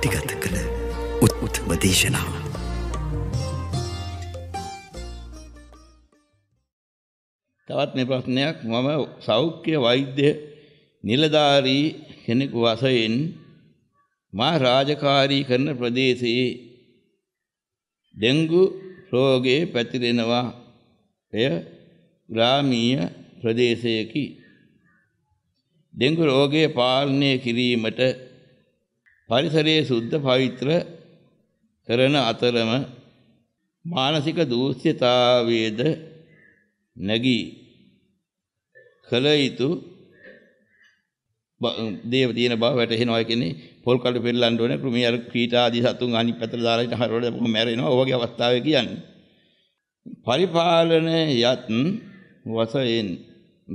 පටිගත කළ උත්ම දේශනාව. තවත් මේ ප්‍රශ්නයක් මම සෞඛ්‍ය වෛද්‍ය නිලධාරී කෙනෙකු වශයෙන් මා රාජකාරී කරන ප්‍රදේශයේ ඩෙන්ගු රෝගේ පැතිරෙනවා. එය ග්‍රාමීය ප්‍රදේශයකි. ඩෙන්ගු රෝගය පාලනය කිරීමට පරිසරයේ සුද්ධ පවිත්‍ර කරන අතරම මානසික දූෂ්‍යතාවයේද නැගී කල යුතු දේව තියෙන බව වැටහෙනවා කියන්නේ පොල් කඩ පෙරලන්න ඕනේ කෘමි අර කීට ආදී සතුන් අනිත් පැත්තට දාලා ඉත හරවල කොහොම මැරෙනවා ඔය වගේ අවස්ථාවේ කියන්නේ පරිපාලන යත් වශයෙන්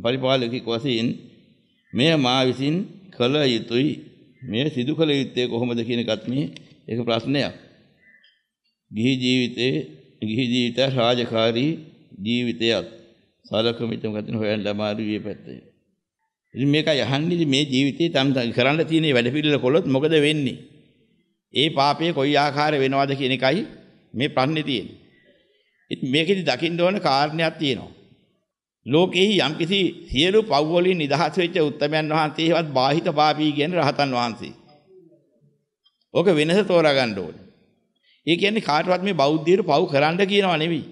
පරිපාලකෙක් වශයෙන් මෙය මා විසින් කළ යුතුයි මේ සිදු කළ යුත්තේ කොහොමද කියන එකත් මේ ඒක ප්‍රශ්නයක්. ගිහි ජීවිතේ ගිහි ජීවිත රාජකාරී ජීවිතයත් සාලකමිතම ගතින හොයන්න අමාරු විය පැත්තේ. ඉතින් මේක යහන්නේ මේ ජීවිතේ තම කරන්න තියෙන වැඩපිළිවෙල කොළොත් මොකද වෙන්නේ? ඒ පාපය කොයි ආකාරය වෙනවද කියන එකයි මේ ප්‍රශ්නේ තියෙන්නේ. ඉතින් මේකෙදි දකින්න ඕන කාරණයක් තියෙනවා. ලෝකෙහි යම්කිසි සියලු පව් වලින් නිදහස් වෙච්ච උත්තමයන් වහන්සේවත් බාහිත පාපී කියන රහතන් වහන්සේ. ඕක වෙනස තෝරා ගන්න ඕනේ. ඒ කියන්නේ කාටවත් මේ බෞද්ධියට පව් කරන්න කියනවා නෙවෙයි.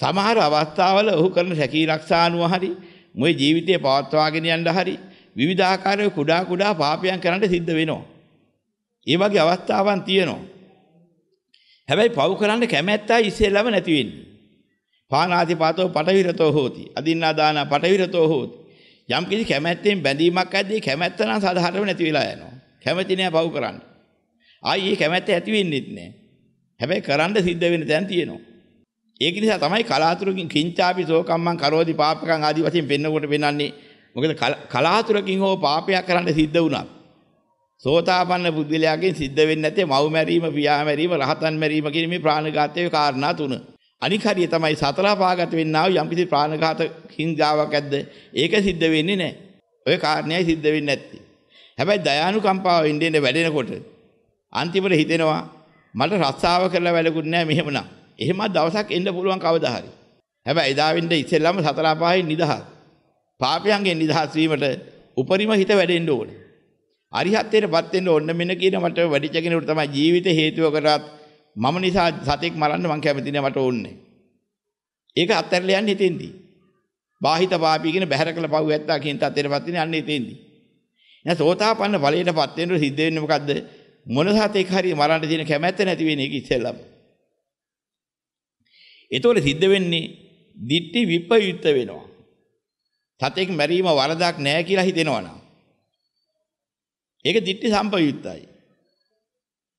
සමහර අවස්ථාවල ඔහු කරන සැකී ආරක්ෂානුව හරි මුවේ ජීවිතය පවත්වාගෙන යන්න හරි විවිධාකාර කුඩා කුඩා පාපයන් කරන්න සිද්ධ වෙනවා. ඒ වගේ අවස්ථාවන් තියෙනවා. හැබැයි පව් කරන්න කැමැත්ත ඉස්සෙල්ලම නැති වෙන්නේ. පානාතිපාතෝ පටවිරතෝ හෝති. අදින්නා දාන පටවිරතෝ හෝති. යම් කිසි කැමැත්තෙන් බැඳීමක් ඇද්දී කැමැත්ත නම් සාධාරණව නැති වෙලා යනවා. කැමැති නෑ පව් කරන්න. ආයි ඒ කැමැත්ත ඇති වෙන්නේත් නෑ. හැබැයි කරන්න සිද්ධ වෙන තැන තියෙනවා. ඒක නිසා තමයි කලාතුරකින් කිංචාපි සෝකම්මං කරෝදි පාපකම් ආදී වශයෙන් පෙන්නකොට පෙන්වන්නේ. මොකද කලාතුරකින් හෝ පාපයක් කරන්න සිද්ධ වුණා. සෝතාපන්න බුද්ධිලයාගෙන් සිද්ධ වෙන්නේ නැත්තේ මව් මැරීම, පියා මැරීම, රහතන් මැරීම කියන මේ ප්‍රාණඝාතයේ කාරණා තුන. අනික හරිය තමයි සතරපාගත වෙන්නා වූ යම්කිසි ප්‍රාණඝාත හිංසාවක් ඇද්ද? ඒක සිද්ධ වෙන්නේ නැහැ. ඔය කාරණේයි සිද්ධ වෙන්නේ නැත්තේ. හැබැයි දයානුකම්පාව ඉන්නේ වැඩෙනකොට අන්තිමට හිතෙනවා මට රස්සාව කරලා වැඩකුත් නැහැ මෙහෙමනම්. එහෙම දවසක් එන්න පුළුවන් කවදා හරි. හැබැයි එදා වෙන්නේ ඉස්සෙල්ලාම සතරපායෙන් නිදහස්. පාපයන්ගෙන් නිදහස් වීමට උපරිම හිත වැඩෙන්න ඕනේ. අරිහත්ත්වයටපත් වෙන්න ඕන්න මෙන්න කියන මට වැඩිච කෙනෙකුට තමයි ජීවිත හේතුව කරත් මම නිසා සතෙක් මරන්න මං කැමති නෑ මට ඕනේ. ඒක අත්හැරලා යන්නේ එතෙන්දී. බාහිත පාපී කියන බහැර කළ පව් ඇත්තා කියන තත්ත්වෙටපත් වෙන යන්නේ එතෙන්දී. එහෙනම් සෝතාපන්න ඵලයටපත් වෙන්න සිද්ධ වෙන්නේ මොකද්ද? මොන සතෙක් හරි මරන්න තියෙන කැමැත්ත නැති වෙන එක ඉතිසෙල්ලම. ඒතකොට සිද්ධ වෙන්නේ ditthi විපයුත් වෙනවා. සතෙක් මැරීම වරදක් නෑ කියලා හිතෙනවා නම්. ඒක ditthi සම්පයුත්තයි.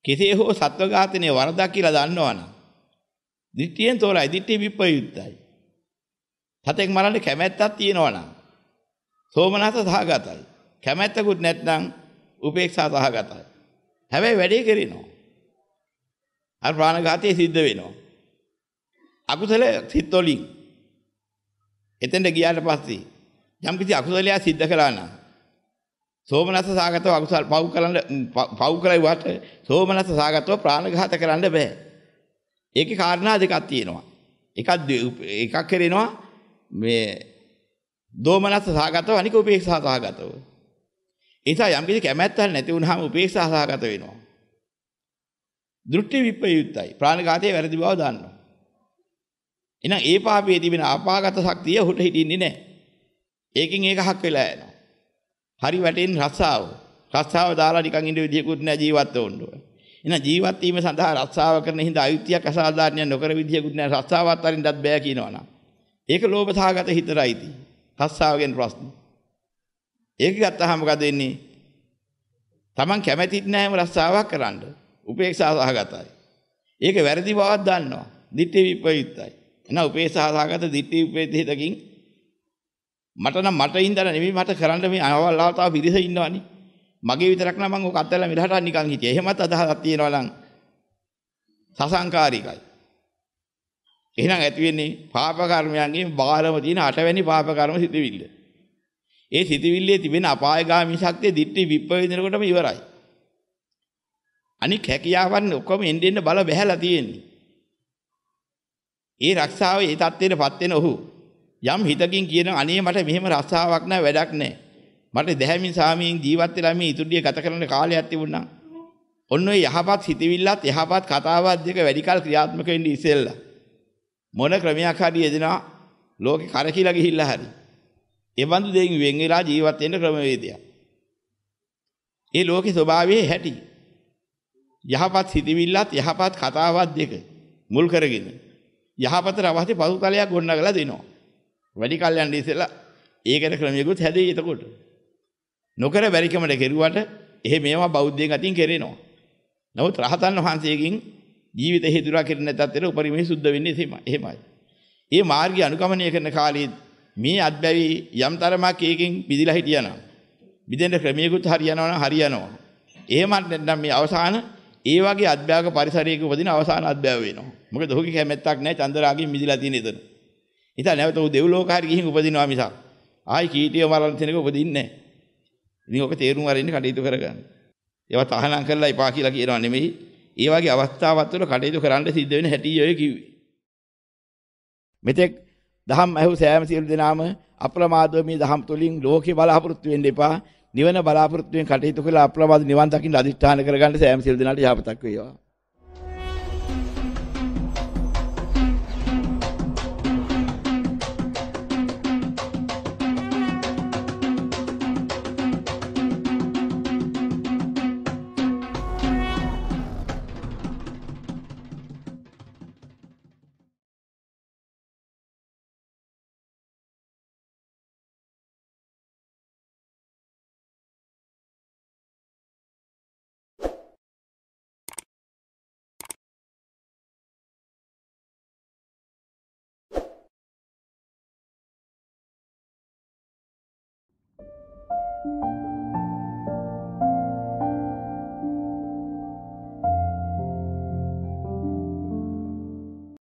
කෙසේ හෝ සත්ව ඝාතනයේ වරදක් කියලා දන්නවනම් දිට්ඨියෙන් තෝරයි දිට්ඨි විප්‍රයුක්තයි සතෙක් මරන්න කැමැත්තක් තියෙනවනම් සෝමනස සහගතයි කැමැත්තකුත් නැත්නම් උපේක්ෂා සහගතයි හැබැයි වැඩේ කරනවා අර ප්‍රාණඝාතය සිද්ධ වෙනවා අකුසල සිත් වලින් එතෙන්ට ගියාට පස්සේ යම්කිසි අකුසලයක් සිද්ධ කළා නම් සෝමනස්ස සාගතව අකුසල් පව් කරන්න පව් කරයිවට සෝමනස්ස සාගතව ප්‍රාණඝාත කරන්න බෑ. ඒකේ කාරණා දෙකක් තියෙනවා. එකක් එකක් කරේනවා මේ දෝමනස්ස සාගතව අනික උපේක්ෂා සාගතව. ඒ නිසා යම් කිසි කැමැත්තක් නැති වුනහම උපේක්ෂා සාගත වෙනවා. දෘෂ්ටි විප්‍රයුක්තයි. ප්‍රාණඝාතයේ වැරදි බව දන්නවා. එහෙනම් ඒ පාපයේ තිබෙන අපාගත ශක්තිය හොට හිටින්නේ නැහැ. ඒකෙන් ඒක හක් වෙලා යනවා. හරි වැටෙන රස්සාව. රස්සාව දාලා නිකන් ඉඳ විදියකුත් නැහැ ජීවත් වෙන්න ඕන. එහෙනම් ජීවත් වීම සඳහා රස්සාව කරන හිඳ අයුක්තියක් අසාධාරණයක් නොකර විදියකුත් නැහැ රස්සාවත් අරින්නත් බෑ කියනවනම්. ඒක ලෝභ සහගත හිතරයි ති. රස්සාවගෙන් ප්‍රශ්න. ඒක ගත්තාම මොකද වෙන්නේ? Taman කැමැතිත් නැහැම රස්සාවක් කරන්න. උපේක්ෂා සහගතයි. ඒක වැරදි බවක් දන්නවා. ditthi vipayittai. එහෙනම් උපේක්ෂා සහගත ditthi vipayitthiතකින් මට නම් මට ඉඳලා නෙමෙයි මට කරන්න මේ අවල්ලා තව පිරිස ඉන්නවනේ. මගේ විතරක් නම් මම ඔක අත්හැරලා මෙලහට නිකන් හිටියේ. එහෙමත් අදහසක් තියෙනවා නම් සසංකාරිකයි. එහෙනම් ඇති වෙන්නේ පාප කර්මයන්ගෙන් බාරම තියෙන අටවැනි පාප කර්ම සිතිවිල්ල. ඒ සිතිවිල්ලේ තිබෙන අපායගාමී ශක්තිය දිට්ටි විප්පවිදිනකොටම ඉවරයි. අනික හැකියාවන් ඔක්කොම එන්නේ බල බැහැලා තියෙන්නේ. ඒ රක්ෂාව ඒ தත්ත්වෙටපත් වෙන ඔහු යම් හිතකින් කියන අනේ මට මෙහෙම රස්සාවක් නැහැ වැඩක් නැහැ. මට දැහැමින් සාමීන් ජීවත් වෙලා මේ ඉතුරුදිය ගත කරන කාලයක් තිබුණා. ඔන්න ඔය යහපත් හිතවිල්ලත් යහපත් කතාවත් දෙක වැඩිකල් ක්‍රියාත්මක වෙන්නේ ඉසෙල්ලා. මොන ක්‍රමයක් හරි යෙදෙනා ලෝකේ කරකිලා ගිහිල්ලා හරි. ඒ බඳු දෙයින් වෙන් වෙලා ජීවත් වෙන්න ක්‍රමවේදයක්. ඒ ලෝකේ ස්වභාවයේ හැටි. යහපත් හිතවිල්ලත් යහපත් කතාවත් දෙක මුල් කරගෙන යහපතට අවශ්‍ය පසුතලයක් ගොඩනගලා දෙනවා. වැඩි කල් යන්නේ ඉස්සෙල්ලා ඒකට ක්‍රමයකුත් හැදෙයි එතකොට. නොකර බැරිකමට කෙරුවට එහෙ මේවා බෞද්ධයන් අතින් කෙරෙනවා. නමුත් රහතන් වහන්සේගෙන් ජීවිත හේතුරා කෙරෙන තත්ත්වෙට උපරිමයේ සුද්ධ වෙන්නේ එහෙමයි. මේ මාර්ගය අනුගමනය කරන කාලේ මේ අත්බැවි යම් තරමක් ඒකෙන් පිළිලා හිටියානම් බිදෙන ක්‍රමයකුත් හරියනවා නම් හරියනවා. එහෙම නැත්නම් මේ අවසාන ඒ වගේ අත්බැවක පරිසරයක උපදින අවසාන අත්බැව වෙනවා. මොකද ඔහුගේ කැමැත්තක් නැහැ චන්දරාගෙන් මිදලා තියෙන එතන. ඉතින් නැවත උ දෙව්ලෝක හරි ගිහින් උපදිනවා මිසක් ආයි කීටිය මරණ තැනක උපදින්නේ නැහැ. ඉතින් ඔක තේරුම් අරින්න කටයුතු කරගන්න. ඒවා තහනම් කරලා එපා කියලා කියනවා නෙමෙයි. ඒ වගේ අවස්ථාවත් වල කටයුතු කරන්න සිද්ධ වෙන හැටි ඔය කිව්වේ. මෙතෙක් දහම් ඇහු සෑම සියලු දෙනාම අප්‍රමාදව මේ දහම් තුලින් ලෝකේ බලාපොරොත්තු වෙන්න එපා. නිවන බලාපොරොත්තු වෙන කටයුතු කරලා අප්‍රමාද නිවන් දකින්න අදිෂ්ඨාන කරගන්න සෑම සියලු දෙනාට යහපතක් වේවා. Thank you.